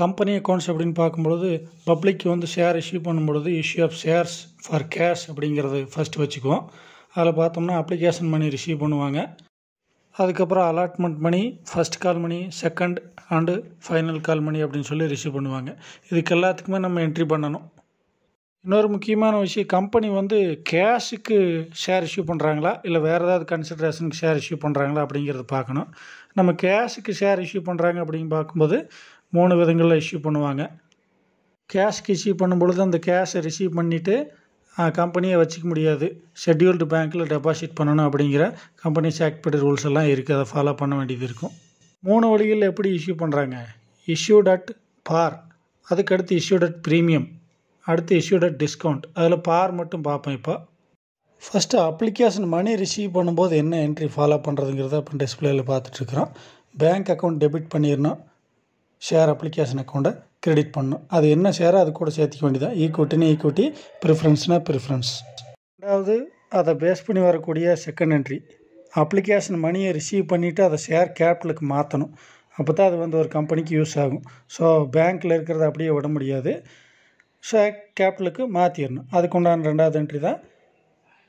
company accounts அப்படின்னு பார்க்கும்பொழுது பப்ளிக்கு வந்து ஷேர் இஷ்யூ பண்ணும்பொழுது issue of shares for cash அப்படிங்கிறது ஃபஸ்ட்டு வச்சுக்குவோம் அதில் பார்த்தோம்னா அப்ளிகேஷன் மணி ரிசீவ் பண்ணுவாங்க அதுக்கப்புறம் allotment money first call money second and final call money அப்படின்னு சொல்லி ரிசீவ் பண்ணுவாங்க இதுக்கு எல்லாத்துக்குமே நம்ம என்ட்ரி பண்ணணும் இன்னொரு முக்கியமான விஷயம் கம்பெனி வந்து கேஷுக்கு ஷேர் இஷ்யூ பண்ணுறாங்களா இல்லை வேறு ஏதாவது கன்சிடரேஷனுக்கு ஷேர் இஷ்யூ பண்ணுறாங்களா அப்படிங்கிறது பார்க்கணும் நம்ம கேஷுக்கு ஷேர் இஷ்யூ பண்ணுறாங்க அப்படின்னு பார்க்கும்போது மூணு விதங்களில் இஷ்யூ பண்ணுவாங்க கேஷ்க்கு இஷ்யூ பண்ணும்பொழுது அந்த கேஷை ரிசீவ் பண்ணிவிட்டு கம்பெனியை வச்சுக்க முடியாது ஷெட்யூல்டு பேங்க்கில் டெபாசிட் பண்ணணும் அப்படிங்கிற கம்பெனி ஆக்ட் ரூல்ஸ் எல்லாம் இருக்குது அதை ஃபாலோ பண்ண வேண்டியது இருக்கும் மூணு வழிகளில் எப்படி இஷ்யூ பண்ணுறாங்க இஷ்யூ டட் பார் அதுக்கடுத்து இஷ்யூ டட் ப்ரீமியம் அடுத்து இஷ்யூ டட் டிஸ்கவுண்ட் அதில் பார் மட்டும் பார்ப்பேன் இப்போ ஃபஸ்ட்டு அப்ளிகேஷன் மணி ரிசீவ் பண்ணும்போது என்ன என்ட்ரி ஃபாலோ பண்ணுறதுங்கிறத இப்போ டிஸ்பிளேயில் பார்த்துட்ருக்குறோம் பேங்க் அக்கௌண்ட் டெபிட் பண்ணிடணும் ஷேர் அப்ளிகேஷன் அக்கௌண்ட்டை கிரெடிட் பண்ணணும் அது என்ன ஷேரோ அது கூட சேர்த்திக்க வேண்டியதான் ஈக்குவிட்டின்னு e ஈக்குவிட்டி ப்ரிஃபரன்ஸ்னா e ப்ரிஃபரன்ஸ் ரெண்டாவது அதை பேஸ் பண்ணி வரக்கூடிய செகண்ட் என்ட்ரி அப்ளிகேஷன் மணியை ரிசீவ் பண்ணிவிட்டு அதை ஷேர் கேபிட்டலுக்கு மாற்றணும் அப்போ தான் அது வந்து ஒரு கம்பெனிக்கு யூஸ் ஆகும் ஸோ பேங்க்கில் இருக்கிறத அப்படியே விட முடியாது ஷேர் கேபிட்டலுக்கு மாற்றிடணும் அதுக்குண்டான ரெண்டாவது என்ட்ரி தான்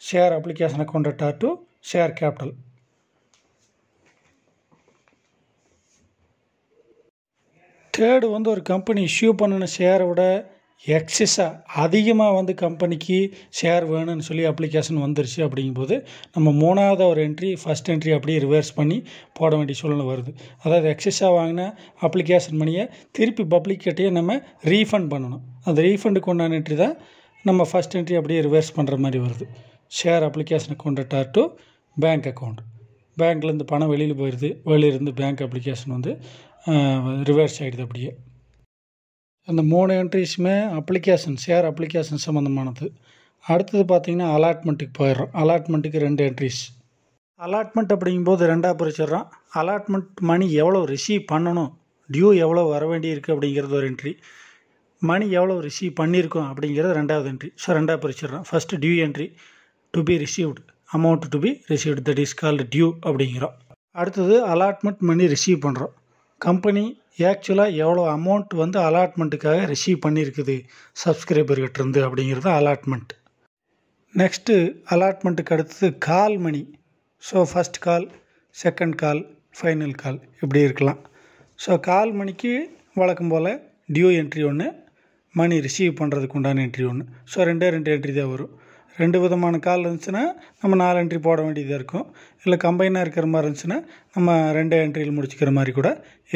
ஷேர் அப்ளிகேஷன் அக்கௌண்ட் டாட் டு ஷேர் கேபிட்டல் தேர்டு வந்து ஒரு கம்பெனி இஷ்யூ பண்ணின விட எக்ஸஸாக அதிகமாக வந்து கம்பெனிக்கு ஷேர் வேணும்னு சொல்லி அப்ளிகேஷன் வந்துருச்சு அப்படிங்கும்போது நம்ம மூணாவது ஒரு என்ட்ரி ஃபஸ்ட் என்ட்ரி அப்படியே ரிவர்ஸ் பண்ணி போட வேண்டிய சூழ்நிலை வருது அதாவது எக்ஸஸாக வாங்கின அப்ளிகேஷன் பண்ணியை திருப்பி பப்ளிக்கிட்டேயே நம்ம ரீஃபண்ட் பண்ணணும் அந்த ரீஃபண்டுக்கு உண்டான என்ட்ரி தான் நம்ம ஃபஸ்ட் என்ட்ரி அப்படியே ரிவர்ஸ் பண்ணுற மாதிரி வருது ஷேர் அப்ளிகேஷன் அக்கௌண்ட் டார் டு பேங்க் அக்கௌண்ட் பேங்க்லேருந்து பணம் வெளியில் போயிடுது வெளியிலேருந்து பேங்க் அப்ளிகேஷன் வந்து ரிவர்ஸ் ஆகிடுது அப்படியே அந்த மூணு என்ட்ரிஸுமே அப்ளிகேஷன் ஷேர் அப்ளிகேஷன் சம்மந்தமானது அடுத்தது பார்த்திங்கன்னா அலாட்மெண்ட்டுக்கு போயிடுறோம் அலாட்மெண்ட்டுக்கு ரெண்டு என்ட்ரிஸ் அலாட்மெண்ட் அப்படிங்கும்போது ரெண்டாக பிரிச்சிட்றோம் அலாட்மெண்ட் மணி எவ்வளோ ரிசீவ் பண்ணணும் டியூ எவ்வளோ வர வேண்டியிருக்கு அப்படிங்கிறது ஒரு என்ட்ரி மணி எவ்வளோ ரிசீவ் பண்ணியிருக்கோம் அப்படிங்கிறது ரெண்டாவது என்ட்ரி ஸோ ரெண்டாக பிரிச்சிட்றோம் first due entry to be received amount to be received that is called due அப்படிங்கிறோம் அடுத்தது அலாட்மெண்ட் மணி ரிசீவ் பண்ணுறோம் கம்பெனி ஆக்சுவலாக எவ்வளோ அமௌண்ட் வந்து அலாட்மெண்ட்டுக்காக ரிசீவ் பண்ணியிருக்குது இருந்து அப்படிங்கிறது அலாட்மெண்ட் நெக்ஸ்ட்டு அலாட்மெண்ட்டுக்கு அடுத்தது call money so first call second call final call இப்படி இருக்கலாம் ஸோ கால் மணிக்கு வழக்கம் போல் டியூ என்ட்ரி ஒன்று மணி ரிசீவ் பண்ணுறதுக்கு உண்டான என்ட்ரி ஒன்று ஸோ ரெண்டே ரெண்டு என்ட்ரி தான் வரும் ரெண்டு விதமான கால் இருந்துச்சுன்னா நம்ம நாலு என்ட்ரி போட வேண்டியதாக இருக்கும் இல்லை கம்பைனாக இருக்கிற மாதிரி இருந்துச்சுன்னா நம்ம ரெண்டு என்ட்ரியில் முடிச்சுக்கிற மாதிரி கூட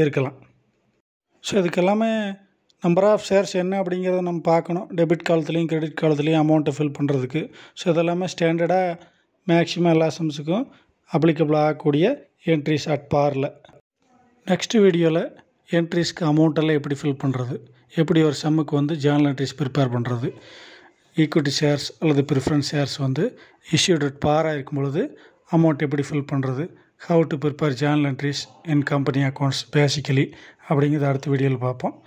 இருக்கலாம் ஸோ இதுக்கெல்லாமே நம்பர் ஆஃப் ஷேர்ஸ் என்ன அப்படிங்கிறத நம்ம பார்க்கணும் டெபிட் காலத்துலேயும் கிரெடிட் காலத்துலேயும் அமௌண்ட்டை ஃபில் பண்ணுறதுக்கு ஸோ இதெல்லாமே ஸ்டாண்டர்டாக மேக்ஸிமம் எல்லா சம்ஸுக்கும் அப்ளிகபிள் ஆகக்கூடிய என்ட்ரிஸ் அட் பாரில் நெக்ஸ்ட் வீடியோவில் என்ட்ரிஸ்க்கு அமௌண்ட்டெல்லாம் எப்படி ஃபில் பண்ணுறது எப்படி ஒரு செம்முக்கு வந்து ஜேர்னல் என்ட்ரிஸ் ப்ரிப்பேர் பண்ணுறது ஈக்விட்டி ஷேர்ஸ் அல்லது ப்ரிஃபரன்ஸ் ஷேர்ஸ் வந்து இஷ்யூட் அட் பாராக இருக்கும் பொழுது அமௌண்ட் எப்படி ஃபில் பண்ணுறது how to prepare journal entries in company accounts basically அப்படிங்கிறத அடுத்த வீடியோவில் பார்ப்போம்